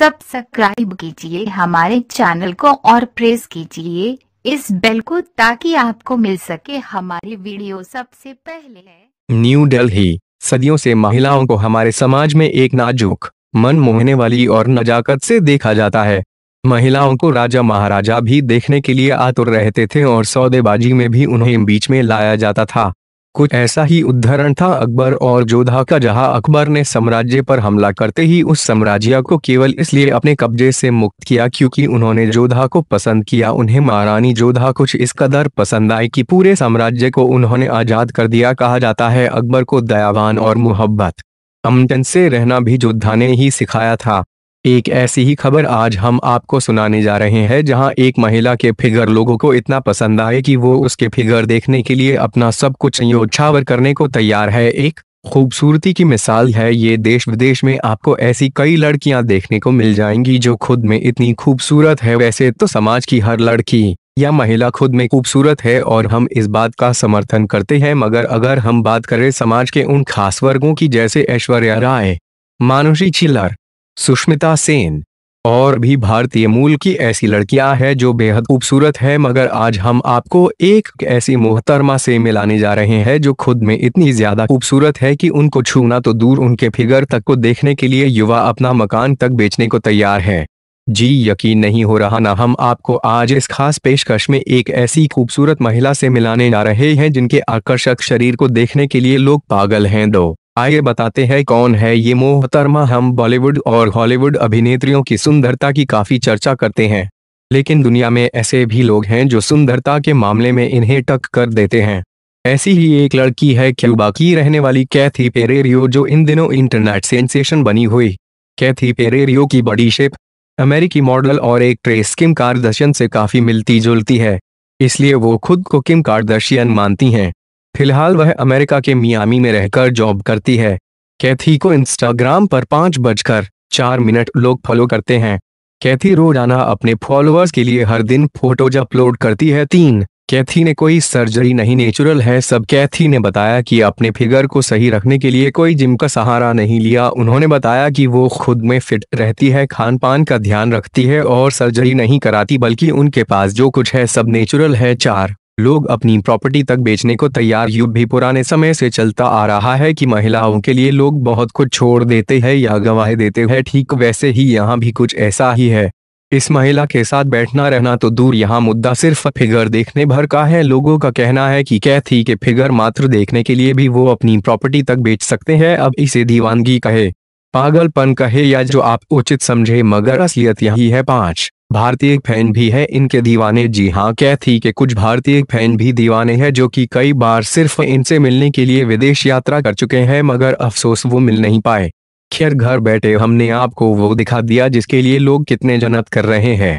subscribe कीजिए हमारे channel को और प्रेस कीजिए इस बेल को ताकि आपको मिल सके हमारी वीडियो सबसे पहले न्यू दिल्ली सदियों से महिलाओं को हमारे समाज में एक नाजुक मन मोहने वाली और नजाकत से देखा जाता है महिलाओं को राजा महाराजा भी देखने के लिए आतुर रहते थे और सौदेबाजी में भी उन्हें बीच में लाया जाता था कुछ ऐसा ही उदाहरण था अकबर और जोधा का जहां अकबर ने साम्राज्य पर हमला करते ही उस साम्राज्य को केवल इसलिए अपने कब्जे से मुक्त किया क्योंकि उन्होंने जोधा को पसंद किया उन्हें महारानी जोधा कुछ इस कदर पसंद आई कि पूरे साम्राज्य को उन्होंने आजाद कर दिया कहा जाता है अकबर को दयावान और मुहब्बत अमटन से रहना भी जोधा ने ही सिखाया था एक ऐसी ही खबर आज हम आपको सुनाने जा रहे हैं जहां एक महिला के फिगर लोगों को इतना पसंद आए कि वो उसके फिगर देखने के लिए अपना सब कुछ योछावर करने को तैयार है एक खूबसूरती की मिसाल है ये देश विदेश में आपको ऐसी कई लड़कियां देखने को मिल जाएंगी जो खुद में इतनी खूबसूरत है वैसे तो समाज की हर लड़की या महिला खुद में खूबसूरत है और हम इस बात का समर्थन करते हैं मगर अगर हम बात करें समाज के उन खास वर्गों की जैसे ऐश्वर्या राय मानुषी छिलर सुष्मिता सेन और भी भारतीय मूल की ऐसी लड़कियां हैं जो बेहद खूबसूरत है मगर आज हम आपको एक ऐसी मोहतरमा से मिलाने जा रहे हैं जो खुद में इतनी ज्यादा खूबसूरत है कि उनको छूना तो दूर उनके फिगर तक को देखने के लिए युवा अपना मकान तक बेचने को तैयार है जी यकीन नहीं हो रहा ना हम आपको आज इस खास पेशकश में एक ऐसी खूबसूरत महिला से मिलाने जा रहे हैं जिनके आकर्षक शरीर को देखने के लिए लोग पागल हैं दो आइए बताते हैं कौन है ये मोहतरमा हम बॉलीवुड और हॉलीवुड अभिनेत्रियों की सुंदरता की काफी चर्चा करते हैं लेकिन दुनिया में ऐसे भी लोग हैं जो सुंदरता के मामले में इन्हें टक कर देते हैं ऐसी ही एक लड़की है क्यूबा की रहने वाली कैथी पेरेरियो जो इन दिनों इंटरनेट सेंसेशन बनी हुई कैथी पेरेरियो की बड़ी शेप अमेरिकी मॉडल और एक ट्रेस किम कार्दशियन से काफी मिलती जुलती है इसलिए वो खुद को किम कार्दशियन मानती हैं फिलहाल वह अमेरिका के मियामी में रहकर जॉब करती है कैथी को इंस्टाग्राम पर पांच बजकर चार मिनट लोग फॉलो करते हैं कैथी रोजाना अपने फॉलोअर्स के लिए हर दिन फोटोज अपलोड करती है तीन कैथी ने कोई सर्जरी नहीं नेचुरल है सब कैथी ने बताया कि अपने फिगर को सही रखने के लिए कोई जिम का सहारा नहीं लिया उन्होंने बताया कि वो खुद में फिट रहती है खान पान का ध्यान रखती है और सर्जरी नहीं कराती बल्कि उनके पास जो कुछ है सब नेचुरल है चार लोग अपनी प्रॉपर्टी तक बेचने को तैयार युग भी पुराने समय से चलता आ रहा है कि महिलाओं के लिए लोग बहुत कुछ छोड़ देते हैं या गवाह देते हैं ठीक वैसे ही यहाँ भी कुछ ऐसा ही है इस महिला के साथ बैठना रहना तो दूर यहाँ मुद्दा सिर्फ फिगर देखने भर का है लोगों का कहना है कि कैथी के फिगर मात्र देखने के लिए भी वो अपनी प्रॉपर्टी तक बेच सकते हैं अब इसे दीवानगी कहे पागलपन कहे या जो आप उचित समझे मगर असलियत यही है पांच भारतीय फैन भी है इनके दीवाने जी हाँ थी के कुछ भारतीय फैन भी दीवाने हैं जो कि कई बार सिर्फ इनसे मिलने के लिए विदेश यात्रा कर चुके हैं मगर अफसोस वो मिल नहीं पाए खैर घर बैठे हमने आपको वो दिखा दिया जिसके लिए लोग कितने जन्नत कर रहे हैं